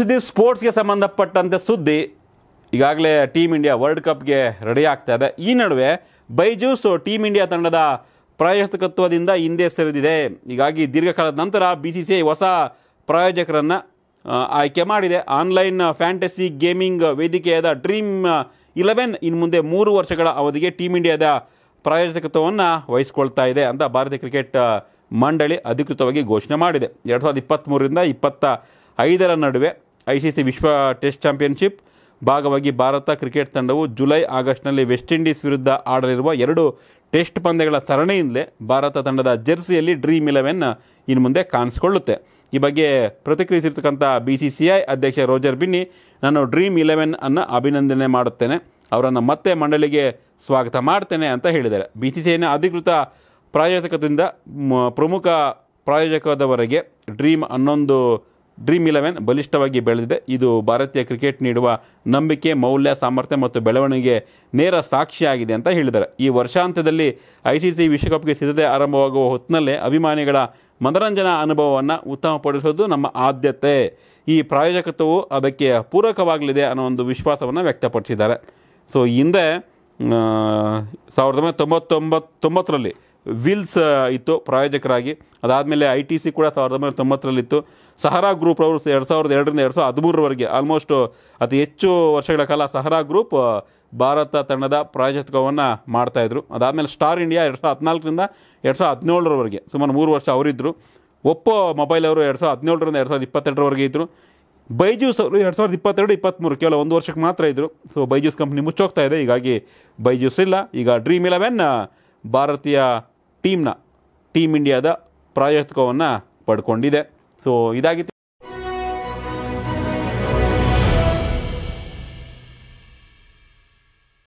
ಸುದ್ದಿ ಸ್ಪೋರ್ಟ್ಸ್ಗೆ ಸಂಬಂಧಪಟ್ಟಂತೆ ಸುದ್ದಿ ಈಗಾಗಲೇ ಟೀಮ್ ಇಂಡಿಯಾ ವರ್ಲ್ಡ್ ಕಪ್ಗೆ ರೆಡಿ ಆಗ್ತಾ ಇದೆ ಈ ನಡುವೆ ಬೈಜೂಸ್ ಟೀಮ್ ಇಂಡಿಯಾ ತಂಡದ ಪ್ರಾಯೋಜಕತ್ವದಿಂದ ಹಿಂದೆ ಸರಿದಿದೆ ಹೀಗಾಗಿ ದೀರ್ಘಕಾಲದ ನಂತರ ಬಿ ಸಿ ಸಿ ಐ ಹೊಸ ಪ್ರಾಯೋಜಕರನ್ನು ಆಯ್ಕೆ ಮಾಡಿದೆ ಆನ್ಲೈನ್ ಫ್ಯಾಂಟಸಿ ಗೇಮಿಂಗ್ ವೇದಿಕೆಯಾದ ಡ್ರೀಮ್ ಇಲೆವೆನ್ ಇನ್ನು ಮುಂದೆ ಮೂರು ವರ್ಷಗಳ ಅವಧಿಗೆ ಟೀಮ್ ಇಂಡಿಯಾದ ಪ್ರಾಯೋಜಕತ್ವವನ್ನು ವಹಿಸ್ಕೊಳ್ತಾ ಇದೆ ಅಂತ ಭಾರತೀಯ ಕ್ರಿಕೆಟ್ ಮಂಡಳಿ ಅಧಿಕೃತವಾಗಿ ಘೋಷಣೆ ಮಾಡಿದೆ ಎರಡು ಸಾವಿರದ ಇಪ್ಪತ್ತ್ಮೂರರಿಂದ ಇಪ್ಪತ್ತ ಐದರ ನಡುವೆ ಐಸಿಸಿ ವಿಶ್ವ ಟೆಸ್ಟ್ ಚಾಂಪಿಯನ್ಶಿಪ್ ಭಾಗವಾಗಿ ಭಾರತ ಕ್ರಿಕೆಟ್ ತಂಡವು ಜುಲೈ ಆಗಸ್ಟ್ನಲ್ಲಿ ವೆಸ್ಟ್ ಇಂಡೀಸ್ ವಿರುದ್ಧ ಆಡಲಿರುವ ಎರಡು ಟೆಸ್ಟ್ ಪಂದ್ಯಗಳ ಸರಣಿಯಿಂದಲೇ ಭಾರತ ತಂಡದ ಜೆರ್ಸಿಯಲ್ಲಿ ಡ್ರೀಮ್ ಇಲೆವೆನ್ ಇನ್ನು ಮುಂದೆ ಕಾಣಿಸ್ಕೊಳ್ಳುತ್ತೆ ಈ ಬಗ್ಗೆ ಪ್ರತಿಕ್ರಿಯಿಸಿರ್ತಕ್ಕಂಥ ಬಿ ಸಿ ಸಿ ಐ ಅಧ್ಯಕ್ಷ ರೋಜರ್ ಬಿನ್ನಿ ನಾನು ಡ್ರೀಮ್ ಇಲೆವೆನ್ ಅನ್ನು ಅಭಿನಂದನೆ ಮಾಡುತ್ತೇನೆ ಅವರನ್ನು ಮತ್ತೆ ಮಂಡಳಿಗೆ ಸ್ವಾಗತ ಮಾಡ್ತೇನೆ ಅಂತ ಹೇಳಿದ್ದಾರೆ ಬಿ ಸಿ ಸಿ ಐನ ಅಧಿಕೃತ ಪ್ರಾಯೋಜಕದಿಂದ ಪ್ರಮುಖ ಪ್ರಾಯೋಜಕದವರೆಗೆ ಡ್ರೀಮ್ ಹನ್ನೊಂದು ಡ್ರೀಮ್ ಇಲೆವೆನ್ ಬಲಿಷ್ಠವಾಗಿ ಬೆಳೆದಿದೆ ಇದು ಭಾರತೀಯ ಕ್ರಿಕೆಟ್ ನೀಡುವ ನಂಬಿಕೆ ಮೌಲ್ಯ ಸಾಮರ್ಥ್ಯ ಮತ್ತು ಬೆಳವಣಿಗೆ ನೇರ ಸಾಕ್ಷಿಯಾಗಿದೆ ಅಂತ ಹೇಳಿದ್ದಾರೆ ಈ ವರ್ಷಾಂತ್ಯದಲ್ಲಿ ಐ ಸಿ ಸಿ ವಿಶ್ವಕಪ್ಗೆ ಸಿದ್ಧತೆ ಆರಂಭವಾಗುವ ಹೊತ್ತಿನಲ್ಲೇ ಅಭಿಮಾನಿಗಳ ಮನರಂಜನಾ ಅನುಭವವನ್ನು ಉತ್ತಮಪಡಿಸೋದು ನಮ್ಮ ಆದ್ಯತೆ ಈ ಪ್ರಾಯೋಜಕತ್ವವು ಅದಕ್ಕೆ ಪೂರಕವಾಗಲಿದೆ ಅನ್ನೋ ಒಂದು ವಿಶ್ವಾಸವನ್ನು ವ್ಯಕ್ತಪಡಿಸಿದ್ದಾರೆ ಸೊ ಹಿಂದೆ ಸಾವಿರದ ಒಂಬೈನೂರ ತೊಂಬತ್ತರಲ್ಲಿ ವಿಲ್ಸ್ ಇತ್ತು ಪ್ರಾಯೋಜಕರಾಗಿ ಅದಾದಮೇಲೆ ಐ ಟಿ ಸಿ ಕೂಡ ಸಾವಿರದ ಒಂಬೈನೂರ ತೊಂಬತ್ತರಲ್ಲಿತ್ತು ಸಹರಾ ಗ್ರೂಪ್ ಅವರು ಎರಡು ಸಾವಿರದ ಎರಡರಿಂದ ಎರಡು ಸಾವಿರದ ಹದಿಮೂರರವರೆಗೆ ಆಲ್ಮೋಸ್ಟ್ ಅತಿ ಹೆಚ್ಚು ವರ್ಷಗಳ ಕಾಲ ಸಹರಾ ಗ್ರೂಪ್ ಭಾರತ ತಂಡದ ಪ್ರಾಯೋಜಕವನ್ನು ಮಾಡ್ತಾಯಿದ್ರು ಅದಾದಮೇಲೆ ಸ್ಟಾರ್ ಇಂಡಿಯಾ ಎರಡು ಸಾವಿರದ ಹದಿನಾಲ್ಕರಿಂದ ಎರಡು ಸಾವಿರದ ಹದಿನೇಳರವರೆಗೆ ಸುಮಾರು ಮೂರು ವರ್ಷ ಅವರಿದ್ದರು ಒಪ್ಪೋ ಮೊಬೈಲ್ ಅವರು ಎರಡು ಸಾವಿರದ ಹದಿನೇಳರಿಂದ ಎರಡು ಸಾವಿರದ ಇಪ್ಪತ್ತೆರಡರವರೆಗೆ ಇದ್ದರು ಬೈಜೂಸ್ ಅವರು ಎರಡು ಸಾವಿರದ ಇಪ್ಪತ್ತೆರಡು ಇಪ್ಪತ್ತ್ಮೂರು ಕೇವಲ ಒಂದು ವರ್ಷಕ್ಕೆ ಮಾತ್ರ ಇದ್ದರು ಸೊ ಬೈಜೂಸ್ ಕಂಪ್ನಿ ಮುಚ್ಚೋಗ್ತಾ ಇದೆ ಹೀಗಾಗಿ ಬೈಜೂಸ್ ಇಲ್ಲ ಈಗ ಡ್ರೀಮ್ ಇಲೆವೆನ್ ಭಾರತೀಯ ಟೀಮ್ನ ಟೀಮ್ ಇಂಡಿಯಾದ ಪ್ರಾಯೋಜಕವನ್ನು ಪಡ್ಕೊಂಡಿದೆ ಸೊ ಇದಾಗಿತ್ತು